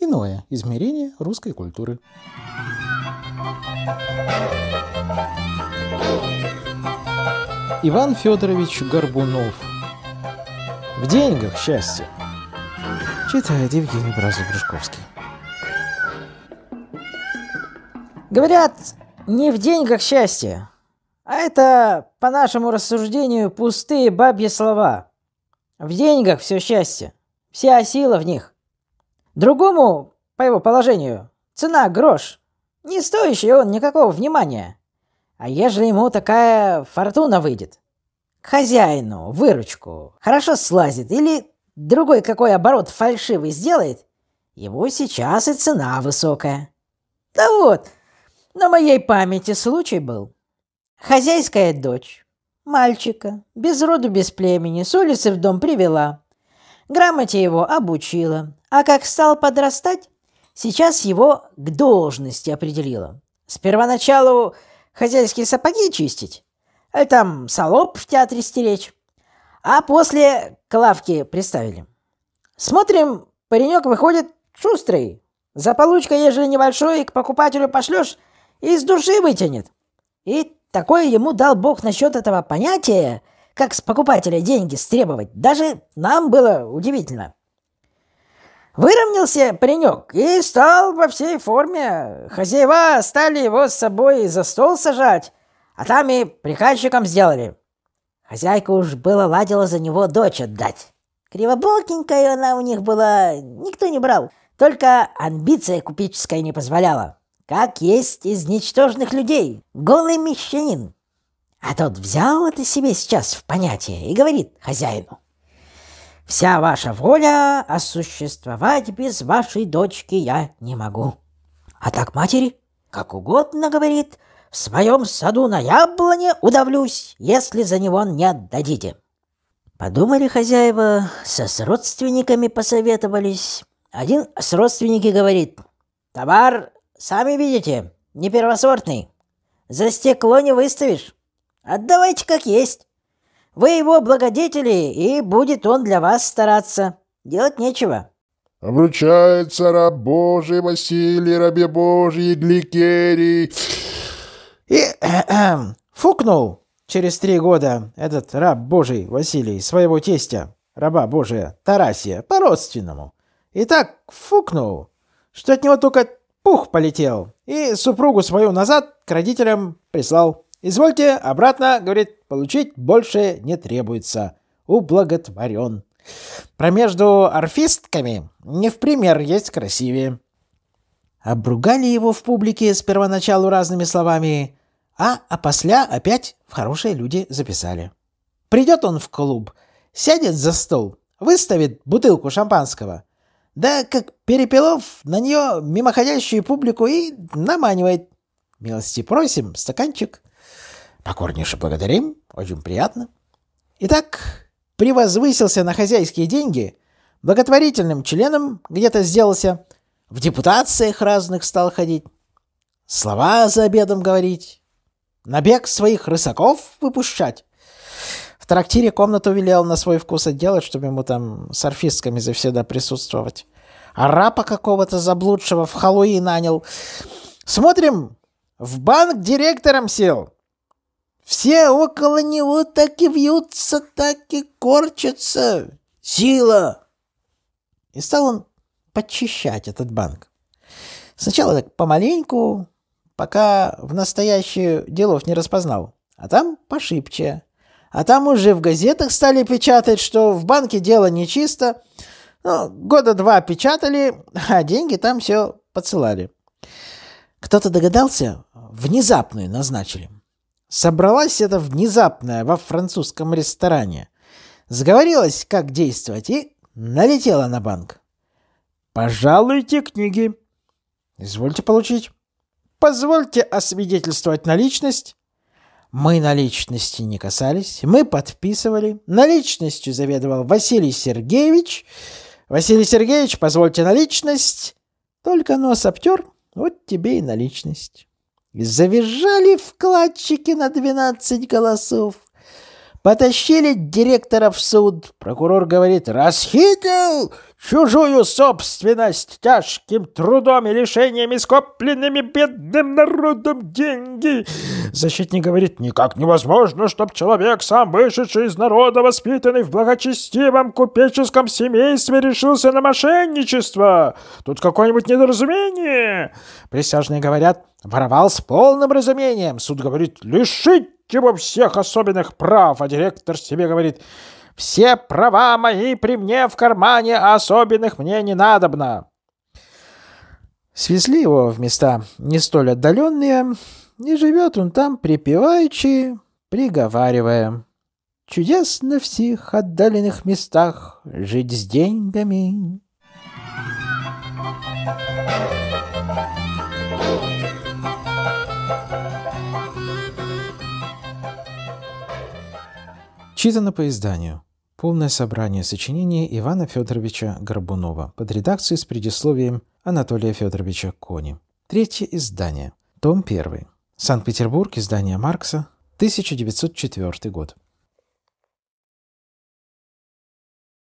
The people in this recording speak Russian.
иное измерение русской культуры. Иван Федорович Горбунов. В деньгах счастье. Читает Евгений Бразов-Брюшковский. Говорят, не в деньгах счастье, а это, по нашему рассуждению, пустые бабьи слова. В деньгах все счастье, вся сила в них. Другому, по его положению, цена грош. Не стоящий он никакого внимания. А ежели ему такая фортуна выйдет? К хозяину, выручку, хорошо слазит или другой какой оборот фальшивый сделает, его сейчас и цена высокая. Да вот, на моей памяти случай был. Хозяйская дочь, мальчика, без роду, без племени, с улицы в дом привела грамоте его обучила, а как стал подрастать, сейчас его к должности определила. С первоначалу хозяйские сапоги чистить, а там солоб в театре стеречь, а после клавки лавке приставили. Смотрим, паренек выходит шустрый, за получка, ежели небольшой, к покупателю пошлешь, из души вытянет. И такое ему дал Бог насчет этого понятия – как с покупателя деньги стребовать. Даже нам было удивительно. Выровнялся паренек и стал во всей форме. Хозяева стали его с собой за стол сажать, а там и приказчиком сделали. Хозяйка уж было ладила за него дочь отдать. Кривобокенькая она у них была, никто не брал. Только амбиция купеческая не позволяла. Как есть из ничтожных людей, голый мещанин. А тот взял это себе сейчас в понятие и говорит хозяину. Вся ваша воля, а без вашей дочки я не могу. А так матери, как угодно, говорит, в своем саду на яблоне удавлюсь, если за него не отдадите. Подумали хозяева, со с родственниками посоветовались. Один с родственники говорит, товар, сами видите, не первосортный, за стекло не выставишь. Отдавайте как есть. Вы его благодетели, и будет он для вас стараться. Делать нечего. Обручается раб Божий Василий, рабе Божий Дликерий. И эм, фукнул через три года этот раб Божий Василий своего тестя, раба Божия Тарасия, по-родственному. И так фукнул, что от него только пух полетел, и супругу свою назад к родителям прислал. «Извольте, обратно, — говорит, — получить больше не требуется. Ублаготворен. Промежду орфистками не в пример есть красивее». Обругали его в публике с первоначалу разными словами, а опосля а опять в хорошие люди записали. Придет он в клуб, сядет за стол, выставит бутылку шампанского. Да, как Перепелов на нее мимоходящую публику и наманивает. Милости просим, стаканчик. Покорнейше благодарим, очень приятно. Итак, превозвысился на хозяйские деньги, благотворительным членом где-то сделался, в депутациях разных стал ходить, слова за обедом говорить, набег своих рысаков выпущать. В трактире комнату велел на свой вкус отделать, чтобы ему там с орфистками завсегда присутствовать. а рапа какого-то заблудшего в халуи нанял. Смотрим, в банк директором сел. Все около него так и вьются, так и корчатся. Сила!» И стал он подчищать этот банк. Сначала так помаленьку, пока в настоящее делов не распознал. А там пошибче. А там уже в газетах стали печатать, что в банке дело нечисто. Ну, года два печатали, а деньги там все подсылали. Кто-то догадался, внезапную назначили. Собралась это внезапная во французском ресторане. Сговорилась, как действовать, и налетела на банк. «Пожалуйте книги». «Извольте получить». «Позвольте освидетельствовать наличность». Мы наличности не касались, мы подписывали. Наличностью заведовал Василий Сергеевич. Василий Сергеевич, позвольте наличность. Только нос обтер, вот тебе и наличность. Завизжали вкладчики на 12 голосов. Потащили директора в суд. Прокурор говорит «Расхитил!» чужую собственность тяжким трудом и лишениями скопленными бедным народом деньги. Защитник говорит, никак невозможно, чтобы человек, сам вышедший из народа, воспитанный в благочестивом купеческом семействе, решился на мошенничество. Тут какое-нибудь недоразумение. Присяжные говорят, воровал с полным разумением. Суд говорит, лишить его всех особенных прав, а директор себе говорит, все права мои при мне в кармане, особенных мне не надобно. Свезли его в места не столь отдаленные, и живет он там припеваючи, приговаривая. Чудес на всех отдаленных местах жить с деньгами. Читано по изданию. Полное собрание сочинений Ивана Федоровича Горбунова под редакцией с предисловием Анатолия Федоровича Кони. Третье издание. Том 1. Санкт-Петербург. Издание Маркса. 1904 год.